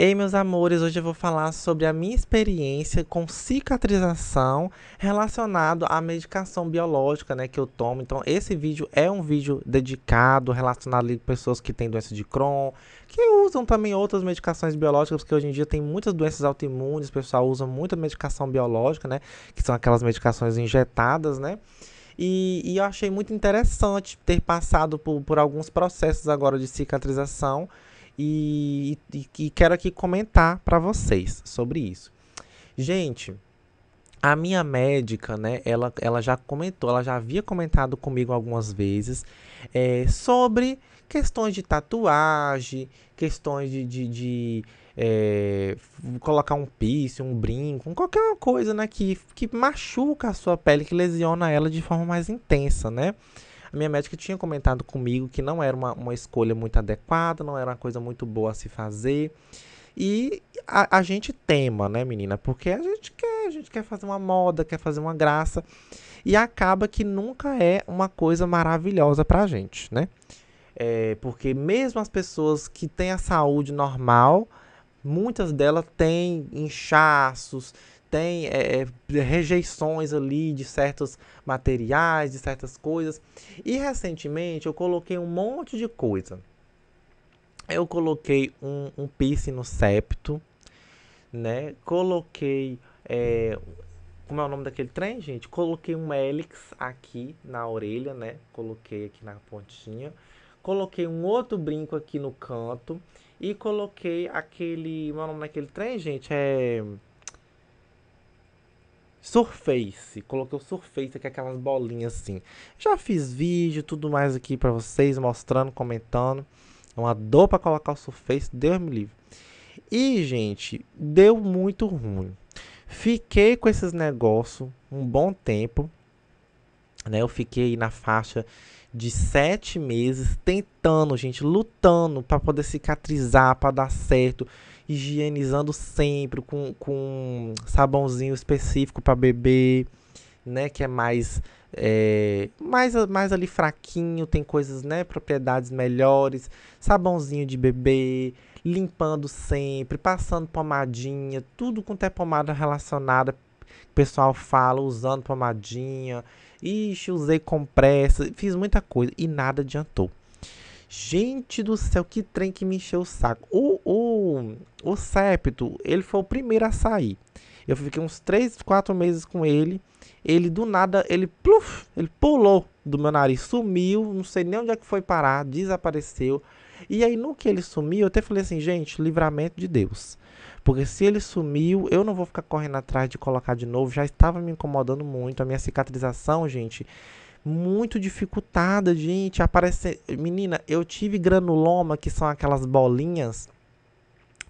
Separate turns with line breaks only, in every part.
Ei, meus amores, hoje eu vou falar sobre a minha experiência com cicatrização relacionado à medicação biológica, né, que eu tomo. Então, esse vídeo é um vídeo dedicado, relacionado ali com pessoas que têm doença de Crohn, que usam também outras medicações biológicas, porque hoje em dia tem muitas doenças autoimunes, o pessoal usa muita medicação biológica, né, que são aquelas medicações injetadas, né? E, e eu achei muito interessante ter passado por, por alguns processos agora de cicatrização e, e, e quero aqui comentar para vocês sobre isso. Gente, a minha médica, né, ela, ela já comentou, ela já havia comentado comigo algumas vezes é, sobre questões de tatuagem, questões de, de, de é, colocar um piercing, um brinco, qualquer coisa, né, que, que machuca a sua pele, que lesiona ela de forma mais intensa, né? A minha médica tinha comentado comigo que não era uma, uma escolha muito adequada, não era uma coisa muito boa a se fazer. E a, a, gente tema, né, menina? Porque a gente quer, a gente quer fazer uma moda, quer fazer uma graça. E acaba que nunca é uma coisa maravilhosa pra gente, né? É, porque mesmo as pessoas que têm a saúde normal, muitas delas têm inchaços, tem é, é, rejeições ali de certos materiais, de certas coisas. E recentemente eu coloquei um monte de coisa. Eu coloquei um, um piercing no septo, né? Coloquei. É, como é o nome daquele trem, gente? Coloquei um hélix aqui na orelha, né? Coloquei aqui na pontinha. Coloquei um outro brinco aqui no canto. E coloquei aquele. Como é o nome daquele trem, gente? É. Surface, coloquei o Surface, que é aquelas bolinhas assim. Já fiz vídeo, tudo mais aqui pra vocês, mostrando, comentando. É uma dor pra colocar o Surface, Deus me livre. E, gente, deu muito ruim. Fiquei com esses negócios um bom tempo. Né? Eu fiquei na faixa de sete meses tentando, gente, lutando para poder cicatrizar, para dar certo, higienizando sempre com, com um sabãozinho específico para beber, né? Que é mais, é, mais, mais ali fraquinho, tem coisas, né? Propriedades melhores, sabãozinho de bebê, limpando sempre, passando pomadinha, tudo quanto é pomada relacionada. O pessoal fala usando pomadinha, ixi, usei compressa, fiz muita coisa e nada adiantou. Gente do céu, que trem que me encheu o saco. O, o, o Septo, ele foi o primeiro a sair. Eu fiquei uns 3, 4 meses com ele. Ele do nada, ele, pluf, ele pulou do meu nariz, sumiu. Não sei nem onde é que foi parar, desapareceu. E aí, no que ele sumiu, eu até falei assim, gente, livramento de Deus. Porque se ele sumiu, eu não vou ficar correndo atrás de colocar de novo. Já estava me incomodando muito. A minha cicatrização, gente, muito dificultada, gente. Aparece. Menina, eu tive granuloma, que são aquelas bolinhas.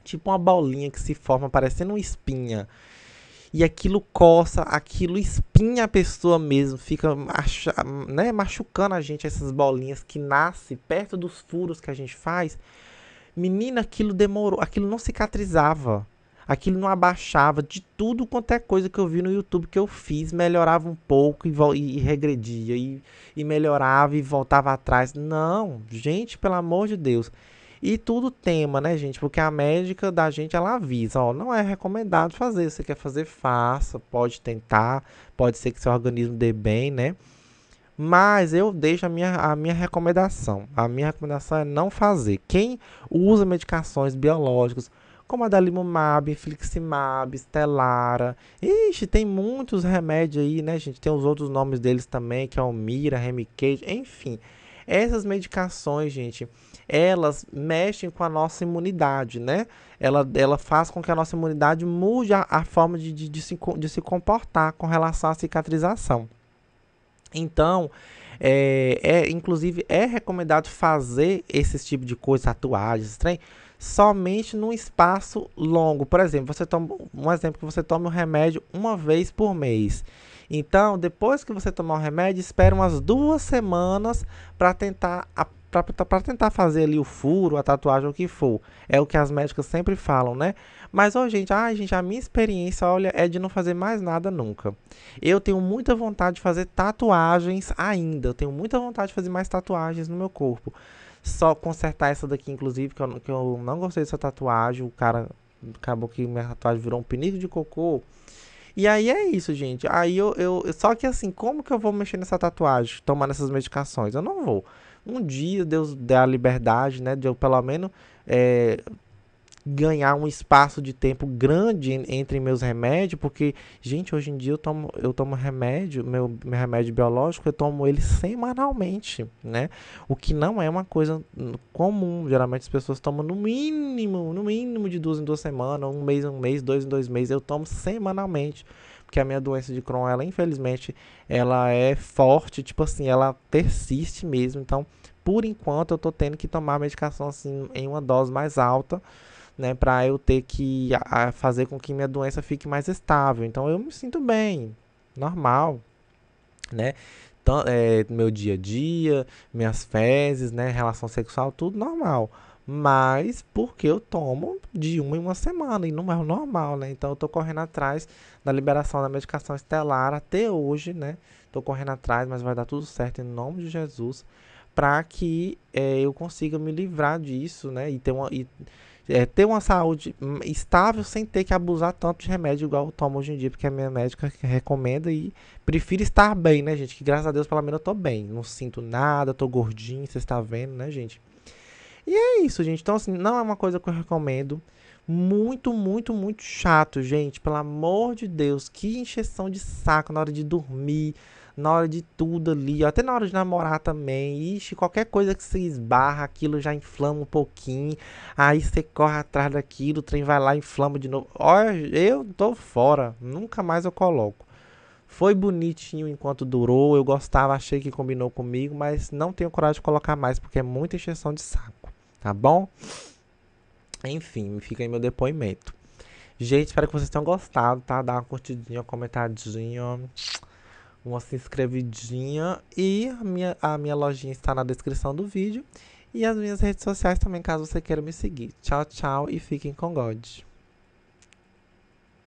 Tipo uma bolinha que se forma parecendo uma espinha. E aquilo coça, aquilo espinha a pessoa mesmo, fica macha né, machucando a gente, essas bolinhas que nascem perto dos furos que a gente faz. Menina, aquilo demorou, aquilo não cicatrizava aquilo não abaixava de tudo quanto é coisa que eu vi no YouTube que eu fiz, melhorava um pouco e, e, regredia, e, e melhorava e voltava atrás. Não, gente, pelo amor de Deus. E tudo tema, né, gente? Porque a médica da gente, ela avisa, ó, não é recomendado fazer. Você quer fazer, faça, pode tentar, pode ser que seu organismo dê bem, né? Mas eu deixo a minha, a minha recomendação. A minha recomendação é não fazer. Quem usa medicações biológicas como adalimumab, infliximab, stelara. Ixi, tem muitos remédios aí, né, gente? Tem os outros nomes deles também, que é o mira, Remicade, enfim. Essas medicações, gente, elas mexem com a nossa imunidade, né? Ela, ela faz com que a nossa imunidade mude a, a forma de, de, de, se, de se comportar com relação à cicatrização. Então, é, é inclusive, é recomendado fazer esse tipo de coisa, tatuagens, trem, somente num espaço longo. Por exemplo, você toma um exemplo que você toma o um remédio uma vez por mês. Então, depois que você tomar o remédio, espera umas duas semanas para tentar para tentar fazer ali o furo, a tatuagem, o que for. É o que as médicas sempre falam, né? Mas, ó, gente, ai, ah, gente, a minha experiência, olha, é de não fazer mais nada nunca. Eu tenho muita vontade de fazer tatuagens ainda. Eu tenho muita vontade de fazer mais tatuagens no meu corpo só consertar essa daqui, inclusive, que eu, que eu não gostei dessa tatuagem. O cara acabou que minha tatuagem virou um pinico de cocô. E aí é isso, gente. Aí eu, eu. Só que assim, como que eu vou mexer nessa tatuagem? Tomando essas medicações? Eu não vou. Um dia Deus der a liberdade, né? De eu pelo menos é, ganhar um espaço de tempo grande entre meus remédios, porque, gente, hoje em dia eu tomo, eu tomo remédio, meu, meu remédio biológico, eu tomo ele semanalmente, né? O que não é uma coisa comum. Geralmente as pessoas tomam no mínimo, no mínimo de duas em duas semanas, um mês em um mês, dois em dois meses. Eu tomo semanalmente porque a minha doença de Crohn, ela infelizmente, ela é forte, tipo assim, ela persiste mesmo. Então, por enquanto eu tô tendo que tomar medicação assim em uma dose mais alta né, para eu ter que a, a fazer com que minha doença fique mais estável. Então eu me sinto bem, normal, né? Então, é, meu dia a dia, minhas fezes, né, relação sexual, tudo normal. Mas porque eu tomo de uma em uma semana e não é o normal, né? Então eu tô correndo atrás da liberação da medicação estelar até hoje, né? Tô correndo atrás, mas vai dar tudo certo em nome de Jesus para que é, eu consiga me livrar disso, né? E ter uma e, é, ter uma saúde estável sem ter que abusar tanto de remédio igual eu tomo hoje em dia, porque a minha médica recomenda e prefiro estar bem, né, gente? Que graças a Deus, pelo menos eu tô bem. Não sinto nada, tô gordinho, você está vendo, né, gente? E é isso, gente. Então, assim, não é uma coisa que eu recomendo. Muito, muito, muito chato, gente. Pelo amor de Deus, que injeção de saco na hora de dormir na hora de tudo ali, até na hora de namorar também. Ixi, qualquer coisa que você esbarra, aquilo já inflama um pouquinho. Aí você corre atrás daquilo, o trem vai lá e inflama de novo. Olha, eu tô fora, nunca mais eu coloco. Foi bonitinho enquanto durou, eu gostava, achei que combinou comigo, mas não tenho coragem de colocar mais porque é muita injeção de saco, tá bom? Enfim, fica aí meu depoimento. Gente, espero que vocês tenham gostado, tá? Dá uma curtidinha, uma comentadinha uma se assim, inscrevidinha. E a minha, a minha lojinha está na descrição do vídeo. E as minhas redes sociais também, caso você queira me seguir. Tchau, tchau e fiquem com God.